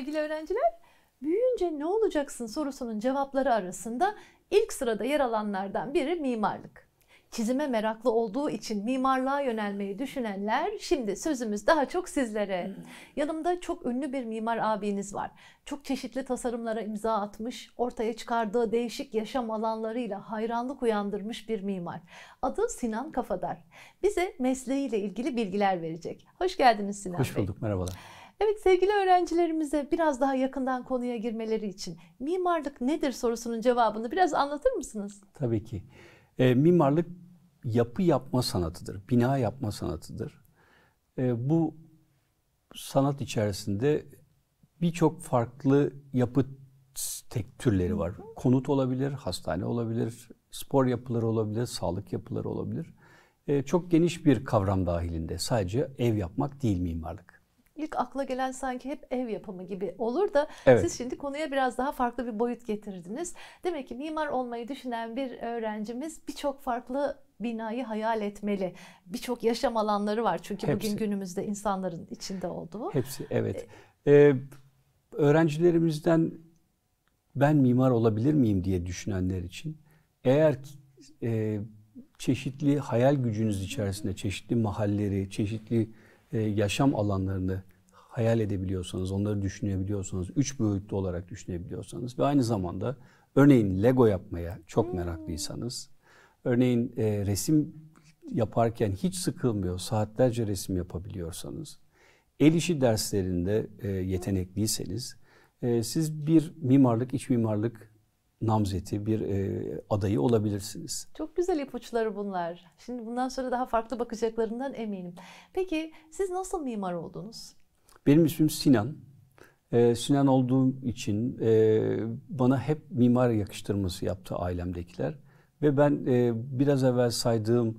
sevgili öğrenciler, büyüyünce ne olacaksın sorusunun cevapları arasında ilk sırada yer alanlardan biri mimarlık. Çizime meraklı olduğu için mimarlığa yönelmeyi düşünenler şimdi sözümüz daha çok sizlere. Hmm. Yanımda çok ünlü bir mimar abiniz var. Çok çeşitli tasarımlara imza atmış, ortaya çıkardığı değişik yaşam alanlarıyla hayranlık uyandırmış bir mimar. Adı Sinan Kafadar. Bize mesleğiyle ilgili bilgiler verecek. Hoş geldiniz Sinan Hoş Bey. Hoş bulduk, merhabalar. Evet sevgili öğrencilerimize biraz daha yakından konuya girmeleri için mimarlık nedir sorusunun cevabını biraz anlatır mısınız? Tabii ki. E, mimarlık yapı yapma sanatıdır, bina yapma sanatıdır. E, bu sanat içerisinde birçok farklı yapı tek türleri var. Konut olabilir, hastane olabilir, spor yapıları olabilir, sağlık yapıları olabilir. E, çok geniş bir kavram dahilinde. Sadece ev yapmak değil mimarlık ilk akla gelen sanki hep ev yapımı gibi olur da evet. siz şimdi konuya biraz daha farklı bir boyut getirdiniz. Demek ki mimar olmayı düşünen bir öğrencimiz birçok farklı binayı hayal etmeli. Birçok yaşam alanları var çünkü Hepsi. bugün günümüzde insanların içinde olduğu. Hepsi evet. E, ee, öğrencilerimizden ben mimar olabilir miyim diye düşünenler için eğer e, çeşitli hayal gücünüz içerisinde çeşitli mahalleleri çeşitli e, yaşam alanlarını hayal edebiliyorsanız, onları düşünebiliyorsanız, üç boyutlu olarak düşünebiliyorsanız ve aynı zamanda örneğin Lego yapmaya çok hmm. meraklıysanız, örneğin e, resim yaparken hiç sıkılmıyor, saatlerce resim yapabiliyorsanız, el işi derslerinde e, yetenekliyseniz, e, siz bir mimarlık, iç mimarlık namzeti bir e, adayı olabilirsiniz. Çok güzel ipuçları bunlar. Şimdi bundan sonra daha farklı bakacaklarından eminim. Peki siz nasıl mimar oldunuz? Benim ismim Sinan. Ee, Sinan olduğum için e, bana hep mimar yakıştırması yaptı ailemdekiler. Ve ben e, biraz evvel saydığım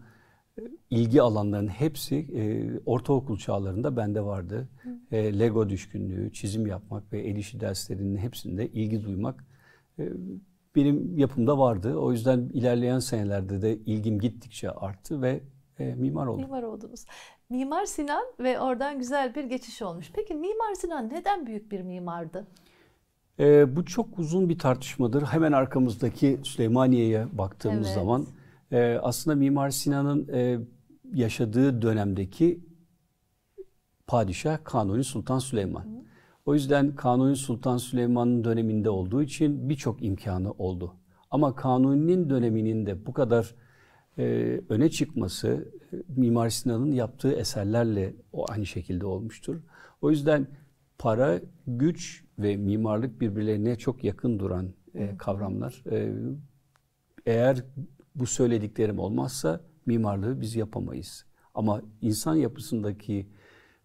e, ilgi alanlarının hepsi e, ortaokul çağlarında bende vardı. E, Lego düşkünlüğü, çizim yapmak ve el işi derslerinin hepsinde ilgi duymak e, benim yapımda vardı. O yüzden ilerleyen senelerde de ilgim gittikçe arttı ve e, mimar oldum. Mimar oldunuz. Mimar Sinan ve oradan güzel bir geçiş olmuş. Peki Mimar Sinan neden büyük bir mimardı? E, bu çok uzun bir tartışmadır. Hemen arkamızdaki Süleymaniye'ye baktığımız evet. zaman e, aslında Mimar Sinan'ın e, yaşadığı dönemdeki padişah Kanuni Sultan Süleyman. Hı. O yüzden Kanuni Sultan Süleyman'ın döneminde olduğu için birçok imkanı oldu. Ama Kanuni'nin döneminin de bu kadar e, öne çıkması e, Mimar Sinan'ın yaptığı eserlerle o aynı şekilde olmuştur. O yüzden para, güç ve mimarlık birbirlerine çok yakın duran e, kavramlar. E, eğer bu söylediklerim olmazsa mimarlığı biz yapamayız. Ama insan yapısındaki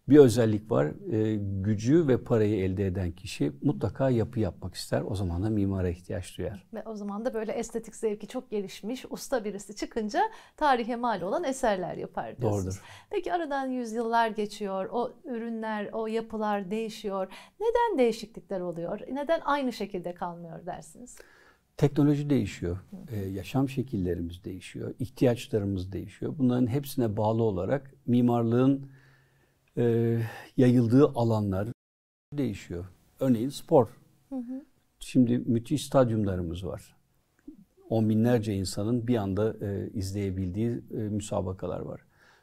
bir özellik var. E, gücü ve parayı elde eden kişi mutlaka yapı yapmak ister. O zaman da mimara ihtiyaç duyar. Ve o zaman da böyle estetik zevki çok gelişmiş usta birisi çıkınca tarihe mal olan eserler yapar diyorsunuz. Doğrudur. Peki aradan yüzyıllar geçiyor. O ürünler, o yapılar değişiyor. Neden değişiklikler oluyor? Neden aynı şekilde kalmıyor dersiniz? Teknoloji değişiyor, ee, yaşam şekillerimiz değişiyor, ihtiyaçlarımız değişiyor. Bunların hepsine bağlı olarak mimarlığın e, yayıldığı alanlar değişiyor. Örneğin spor. Hı hı. Şimdi müthiş stadyumlarımız var. On binlerce insanın bir anda e, izleyebildiği e, müsabakalar var.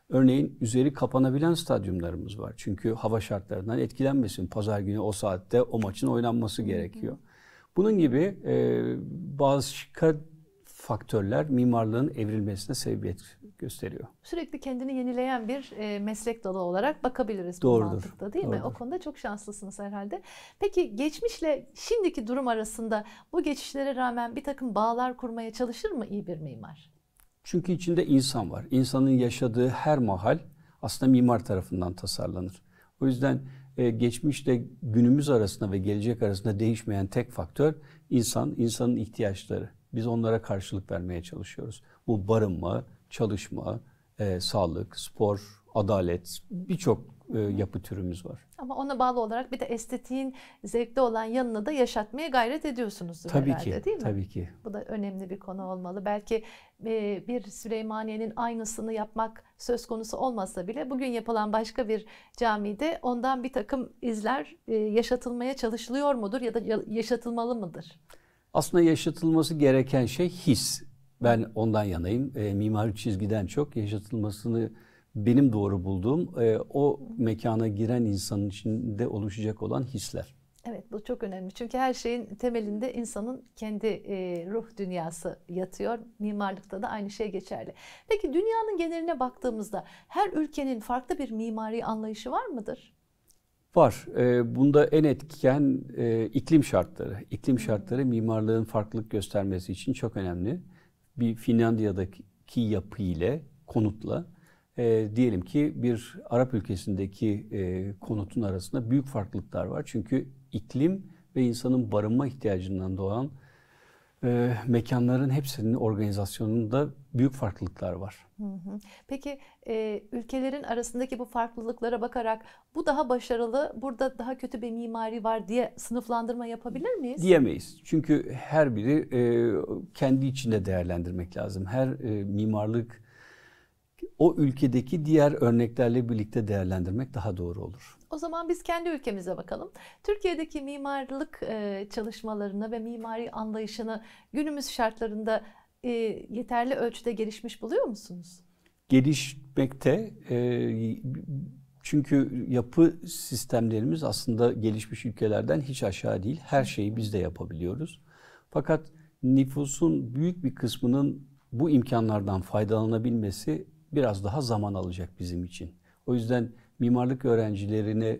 Örneğin üzeri kapanabilen stadyumlarımız var. Çünkü hava şartlarından etkilenmesin. Pazar günü o saatte o maçın oynanması gerekiyor. Bunun gibi e, başka faktörler mimarlığın evrilmesine sebebiyet gösteriyor. Sürekli kendini yenileyen bir e, meslek dalı olarak bakabiliriz Doğrudur. bu mantıkta değil Doğrudur. mi? O konuda çok şanslısınız herhalde. Peki geçmişle şimdiki durum arasında bu geçişlere rağmen bir takım bağlar kurmaya çalışır mı iyi bir mimar? Çünkü içinde insan var. İnsanın yaşadığı her mahal aslında mimar tarafından tasarlanır. O yüzden e, geçmişle günümüz arasında ve gelecek arasında değişmeyen tek faktör insan, insanın ihtiyaçları. Biz onlara karşılık vermeye çalışıyoruz. Bu barınma, çalışma, e, sağlık, spor, adalet, birçok e, yapı türümüz var. Ama ona bağlı olarak bir de estetiğin zevkli olan yanını da yaşatmaya gayret ediyorsunuz tabii herhalde ki, değil mi? Tabii ki. Bu da önemli bir konu olmalı. Belki e, bir Süleymaniye'nin aynısını yapmak söz konusu olmasa bile bugün yapılan başka bir camide ondan bir takım izler e, yaşatılmaya çalışılıyor mudur ya da yaşatılmalı mıdır? Aslında yaşatılması gereken şey his. Ben ondan yanayım. E, mimari çizgiden çok yaşatılmasını benim doğru bulduğum e, o mekana giren insanın içinde oluşacak olan hisler. Evet bu çok önemli çünkü her şeyin temelinde insanın kendi e, ruh dünyası yatıyor. Mimarlıkta da aynı şey geçerli. Peki dünyanın geneline baktığımızda her ülkenin farklı bir mimari anlayışı var mıdır? Var. E, bunda en etken e, iklim şartları. İklim şartları mimarlığın farklılık göstermesi için çok önemli. Bir Finlandiya'daki yapı ile konutla e, diyelim ki bir Arap ülkesindeki e, konutun arasında büyük farklılıklar var. Çünkü iklim ve insanın barınma ihtiyacından doğan e, mekanların hepsinin organizasyonunda büyük farklılıklar var. Peki e, ülkelerin arasındaki bu farklılıklara bakarak bu daha başarılı, burada daha kötü bir mimari var diye sınıflandırma yapabilir miyiz? Diyemeyiz. Çünkü her biri e, kendi içinde değerlendirmek lazım. Her e, mimarlık o ülkedeki diğer örneklerle birlikte değerlendirmek daha doğru olur. O zaman biz kendi ülkemize bakalım. Türkiye'deki mimarlık e, çalışmalarını ve mimari anlayışını günümüz şartlarında e, yeterli ölçüde gelişmiş buluyor musunuz? Gelişmekte. E, çünkü yapı sistemlerimiz aslında gelişmiş ülkelerden hiç aşağı değil. Her şeyi biz de yapabiliyoruz. Fakat nüfusun büyük bir kısmının bu imkanlardan faydalanabilmesi biraz daha zaman alacak bizim için. O yüzden mimarlık öğrencilerine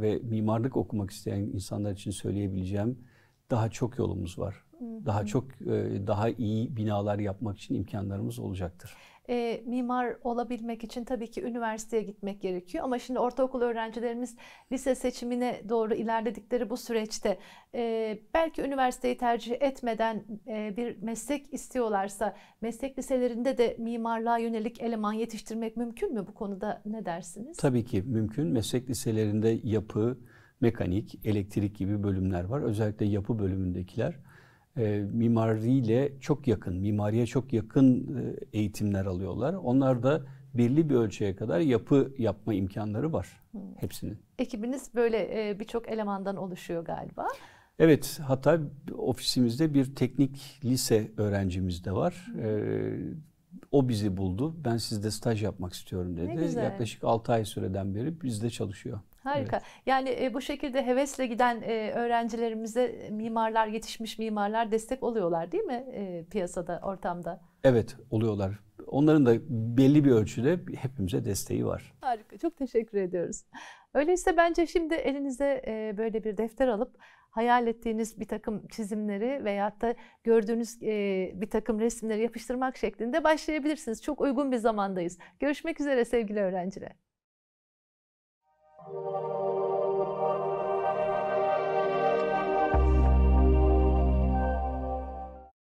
ve mimarlık okumak isteyen insanlar için söyleyebileceğim daha çok yolumuz var. Daha çok e, daha iyi binalar yapmak için imkanlarımız olacaktır e, mimar olabilmek için tabii ki üniversiteye gitmek gerekiyor. Ama şimdi ortaokul öğrencilerimiz lise seçimine doğru ilerledikleri bu süreçte e, belki üniversiteyi tercih etmeden e, bir meslek istiyorlarsa meslek liselerinde de mimarlığa yönelik eleman yetiştirmek mümkün mü bu konuda ne dersiniz? Tabii ki mümkün. Meslek liselerinde yapı, mekanik, elektrik gibi bölümler var. Özellikle yapı bölümündekiler e, mimariyle çok yakın, mimariye çok yakın e, eğitimler alıyorlar. Onlar da belli bir ölçüye kadar yapı yapma imkanları var hmm. hepsinin. Ekibiniz böyle e, birçok elemandan oluşuyor galiba. Evet, hatta ofisimizde bir teknik lise öğrencimiz de var. Hmm. E, o bizi buldu. Ben sizde staj yapmak istiyorum dedi. Yaklaşık 6 ay süreden beri bizde çalışıyor. Harika. Evet. Yani e, bu şekilde hevesle giden e, öğrencilerimize mimarlar, yetişmiş mimarlar destek oluyorlar değil mi e, piyasada, ortamda? Evet, oluyorlar. Onların da belli bir ölçüde hepimize desteği var. Harika, çok teşekkür ediyoruz. Öyleyse bence şimdi elinize e, böyle bir defter alıp hayal ettiğiniz bir takım çizimleri veya da gördüğünüz e, bir takım resimleri yapıştırmak şeklinde başlayabilirsiniz. Çok uygun bir zamandayız. Görüşmek üzere sevgili öğrenciler. Thank you.